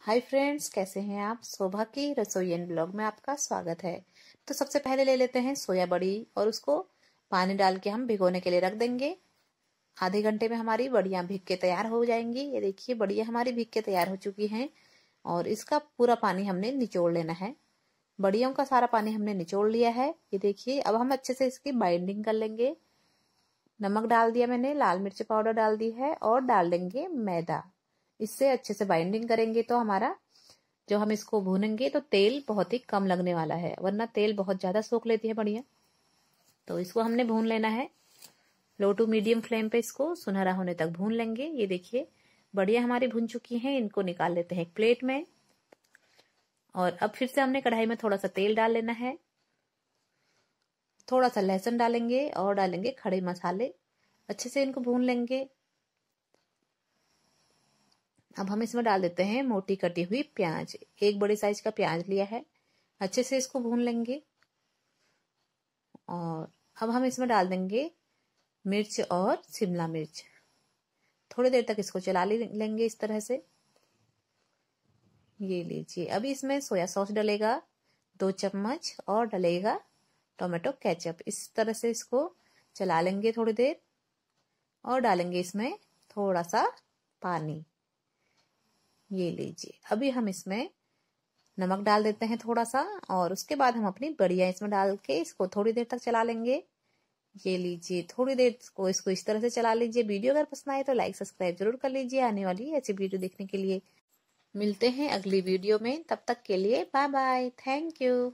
hi friends कैसे हैं आप शोभा की रसोईन ब्लॉग में आपका स्वागत है तो सबसे पहले ले लेते हैं सोया बड़ी और उसको पानी डाल के हम भिगोने के लिए रख देंगे आधे घंटे में हमारी बड़ियाँ भीग के तैयार हो जाएंगी ये देखिए बड़ियाँ हमारी भीग के तैयार हो चुकी हैं और इसका पूरा पानी हमने निचोड़ लेना है बड़ियों का सारा पानी हमने निचोड़ लिया है ये देखिए अब हम अच्छे से इसकी बाइंडिंग कर लेंगे नमक डाल दिया मैंने लाल मिर्च पाउडर डाल दी है और डाल देंगे मैदा इससे अच्छे से बाइंडिंग करेंगे तो हमारा जो हम इसको भूनेंगे तो तेल बहुत ही कम लगने वाला है वरना तेल बहुत ज़्यादा सोख लेती है बढ़िया तो इसको हमने भून लेना है लो टू मीडियम फ्लेम पे इसको सुनहरा होने तक भून लेंगे ये देखिए बढ़िया हमारी भून चुकी हैं इनको निकाल लेते हैं एक प्लेट में और अब फिर से हमने कढ़ाई में थोड़ा सा तेल डाल लेना है थोड़ा सा लहसुन डालेंगे और डालेंगे खड़े मसाले अच्छे से इनको भून लेंगे अब हम इसमें डाल देते हैं मोटी कटी हुई प्याज एक बड़े साइज का प्याज लिया है अच्छे से इसको भून लेंगे और अब हम इसमें डाल देंगे मिर्च और शिमला मिर्च थोड़ी देर तक इसको चला लेंगे इस तरह से ये लीजिए अभी इसमें सोया सॉस डलेगा दो चम्मच और डलेगा टोमेटो केचप इस तरह से इसको चला लेंगे थोड़ी देर और डालेंगे इसमें थोड़ा सा पानी ये लीजिए अभी हम इसमें नमक डाल देते हैं थोड़ा सा और उसके बाद हम अपनी बढ़िया इसमें डाल के इसको थोड़ी देर तक चला लेंगे ये लीजिए थोड़ी देर को इसको इस तरह से चला लीजिए वीडियो अगर पसंद आए तो लाइक सब्सक्राइब जरूर कर लीजिए आने वाली ऐसी वीडियो देखने के लिए मिलते हैं अगली वीडियो में तब तक के लिए बाय बाय थैंक यू